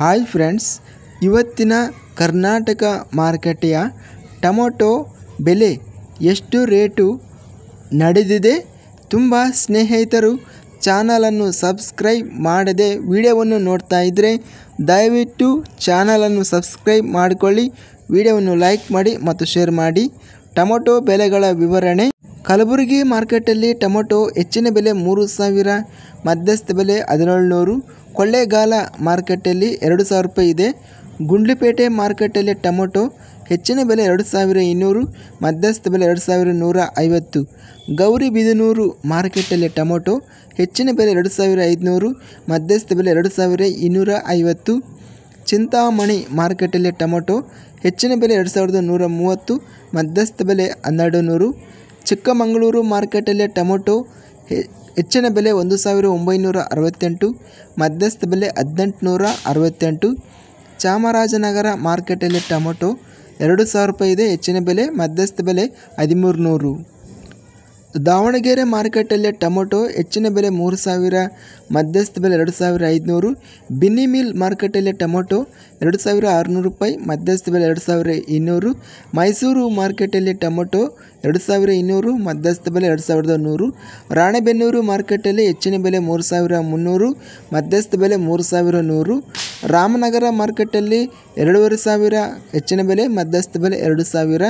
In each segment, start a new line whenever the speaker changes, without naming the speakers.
hi friends ಇವತ್ತಿನ ಕರ್ನಾಟಕ ಮಾರುಕಟ್ಟೆಯ tomato ಬೆಲೆ ಎಷ್ಟು ರೇಟು ನಡೆದಿದೆ ತುಂಬ ಸ್ನೇಹಿತರು ಚಾನಲನ್ನು ಸಬ್ಸ್ಕ್ರೈಬ್ ಮಾಡದೆ ವಿಡಿಯೋವನ್ನು ನೋಡ್ತಾ ಇದ್ದರೆ ದಯವಿಟ್ಟು ಚಾನಲನ್ನು ಸಬ್ಸ್ಕ್ರೈಬ್ ಮಾಡಿಕೊಳ್ಳಿ ವಿಡಿಯೋವನ್ನು ಲೈಕ್ ಮಾಡಿ ಮತ್ತು ಶೇರ್ ಮಾಡಿ ಟೊಮೊಟೊ ಬೆಲೆಗಳ ವಿವರಣೆ ಕಲಬುರಗಿ ಮಾರ್ಕೆಟಲ್ಲಿ ಟೊಮೊಟೊ ಹೆಚ್ಚಿನ ಬೆಲೆ ಮೂರು ಸಾವಿರ ಮಧ್ಯಸ್ಥ ಬೆಲೆ ಹದಿನೇಳು ನೂರು ಕೊಳ್ಳೇಗಾಲ ಮಾರ್ಕೆಟಲ್ಲಿ ಎರಡು ಸಾವಿರ ರೂಪಾಯಿ ಇದೆ ಗುಂಡ್ಲಿಪೇಟೆ ಮಾರ್ಕೆಟಲ್ಲಿ ಟೊಮೊಟೊ ಹೆಚ್ಚಿನ ಬೆಲೆ ಎರಡು ಸಾವಿರ ಇನ್ನೂರು ಮಧ್ಯಸ್ಥ ಬೆಲೆ ಎರಡು ಸಾವಿರ ನೂರ ಐವತ್ತು ಗೌರಿಬಿದನೂರು ಮಾರ್ಕೆಟಲ್ಲಿ ಟೊಮೊಟೊ ಹೆಚ್ಚಿನ ಬೆಲೆ ಎರಡು ಸಾವಿರ ಐದುನೂರು ಮಧ್ಯಸ್ಥ ಬೆಲೆ ಎರಡು ಸಾವಿರ ಇನ್ನೂರ ಐವತ್ತು ಚಿಂತಾಮಣಿ ಮಾರ್ಕೆಟಲ್ಲಿ ಟೊಮೊಟೊ ಹೆಚ್ಚಿನ ಬೆಲೆ ಎರಡು ಸಾವಿರದ ನೂರ ಮೂವತ್ತು ಮಧ್ಯಸ್ಥ ಬೆಲೆ ಹನ್ನೆರಡು ನೂರು ಚಿಕ್ಕಮಗಳೂರು ಮಾರ್ಕೆಟಲ್ಲಿ ಟೊಮೊಟೊ ಹೆಚ್ಚಿನ ಬೆಲೆ ಒಂದು ಸಾವಿರ ಒಂಬೈನೂರ ಅರವತ್ತೆಂಟು ಮಧ್ಯಸ್ಥ ಬೆಲೆ ಹದಿನೆಂಟುನೂರ ಅರವತ್ತೆಂಟು ಚಾಮರಾಜನಗರ ಮಾರ್ಕೆಟಲ್ಲಿ ಟೊಮೊಟೊ ಎರಡು ಸಾವಿರ ರೂಪಾಯಿ ಇದೆ ಹೆಚ್ಚಿನ ಬೆಲೆ ಮಧ್ಯಸ್ಥ ಬೆಲೆ ಹದಿಮೂರು ನೂರು ದಾವಣಗೆರೆ ಮಾರ್ಕೆಟಲ್ಲಿ ಟೊಮೊಟೊ ಹೆಚ್ಚಿನ ಬೆಲೆ ಮೂರು ಸಾವಿರ ಮಧ್ಯಸ್ಥ ಬೆಲೆ ಎರಡು ಸಾವಿರ ಐದುನೂರು ಬಿನ್ನಿ ಮಿಲ್ ಮಾರ್ಕೆಟಲ್ಲಿ ಟೊಮೊಟೊ ಎರಡು ಸಾವಿರ ಆರುನೂರು ರೂಪಾಯಿ ಮಧ್ಯಸ್ಥ ಬೆಲೆ ಎರಡು ಸಾವಿರ ಇನ್ನೂರು ಮೈಸೂರು ಮಾರ್ಕೆಟಲ್ಲಿ ಟೊಮೊಟೊ ಎರಡು ಸಾವಿರ ಇನ್ನೂರು ಮಧ್ಯಸ್ಥ ಬೆಲೆ ಎರಡು ಸಾವಿರದ ನೂರು ರಾಣೆಬೆನ್ನೂರು ಮಾರ್ಕೆಟಲ್ಲಿ ಹೆಚ್ಚಿನ ಬೆಲೆ ಮೂರು ಸಾವಿರ ಮುನ್ನೂರು ಮಧ್ಯಸ್ಥ ಬೆಲೆ ಮೂರು ಸಾವಿರ ನೂರು ರಾಮನಗರ ಮಾರ್ಕೆಟಲ್ಲಿ ಎರಡೂವರೆ ಸಾವಿರ ಹೆಚ್ಚಿನ ಬೆಲೆ ಮಧ್ಯಸ್ಥ ಬೆಲೆ ಎರಡು ಸಾವಿರ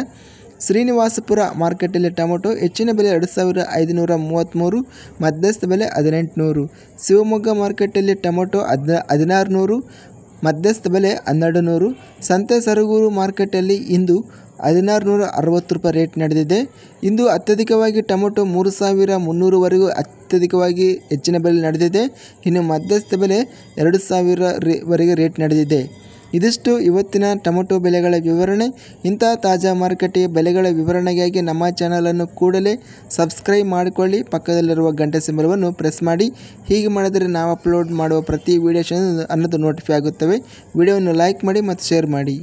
ಶ್ರೀನಿವಾಸಪುರ ಮಾರ್ಕೆಟಲ್ಲಿ ಟೊಮೊಟೊ ಹೆಚ್ಚಿನ ಬೆಲೆ ಎರಡು ಸಾವಿರದ ಐದುನೂರ ಮೂವತ್ತ್ಮೂರು ಮಧ್ಯಸ್ಥ ಬೆಲೆ ಹದಿನೆಂಟುನೂರು ಶಿವಮೊಗ್ಗ ಮಾರ್ಕೆಟಲ್ಲಿ ಟೊಮೊಟೊ ಹದಿನ ಹದಿನಾರು ನೂರು ಮಧ್ಯಸ್ಥ ಬೆಲೆ ಹನ್ನೆರಡು ನೂರು ಸಂತೆ ಸರಗೂರು ಮಾರ್ಕೆಟಲ್ಲಿ ಇಂದು ಹದಿನಾರು ನೂರ ಅರವತ್ತು ರೂಪಾಯಿ ರೇಟ್ ನಡೆದಿದೆ ಇಂದು ಅತ್ಯಧಿಕವಾಗಿ ಟೊಮೊಟೊ ಮೂರು ಸಾವಿರ ಮುನ್ನೂರವರೆಗೂ ಅತ್ಯಧಿಕವಾಗಿ ಹೆಚ್ಚಿನ ಬೆಲೆ ನಡೆದಿದೆ ಇನ್ನು ಮಧ್ಯಸ್ಥ ಬೆಲೆ ಎರಡು ಸಾವಿರ ವರೆಗೆ ರೇಟ್ ನಡೆದಿದೆ ಇದಿಷ್ಟು ಇವತ್ತಿನ ಟೊಮೊಟೊ ಬೆಲೆಗಳ ವಿವರಣೆ ಇಂಥ ತಾಜಾ ಮಾರುಕಟ್ಟೆಯ ಬೆಲೆಗಳ ವಿವರಣೆಗಾಗಿ ನಮ್ಮ ಚಾನಲನ್ನು ಕೂಡಲೇ ಸಬ್ಸ್ಕ್ರೈಬ್ ಮಾಡಿಕೊಳ್ಳಿ ಪಕ್ಕದಲ್ಲಿರುವ ಗಂಟೆ ಸಿಂಬಲವನ್ನು ಪ್ರೆಸ್ ಮಾಡಿ ಹೀಗೆ ಮಾಡಿದರೆ ನಾವು ಅಪ್ಲೋಡ್ ಮಾಡುವ ಪ್ರತಿ ವಿಡಿಯೋಸ್ ಅನ್ನೋದು ನೋಟಿಫೈ ಆಗುತ್ತವೆ ವಿಡಿಯೋವನ್ನು ಲೈಕ್ ಮಾಡಿ ಮತ್ತು ಶೇರ್ ಮಾಡಿ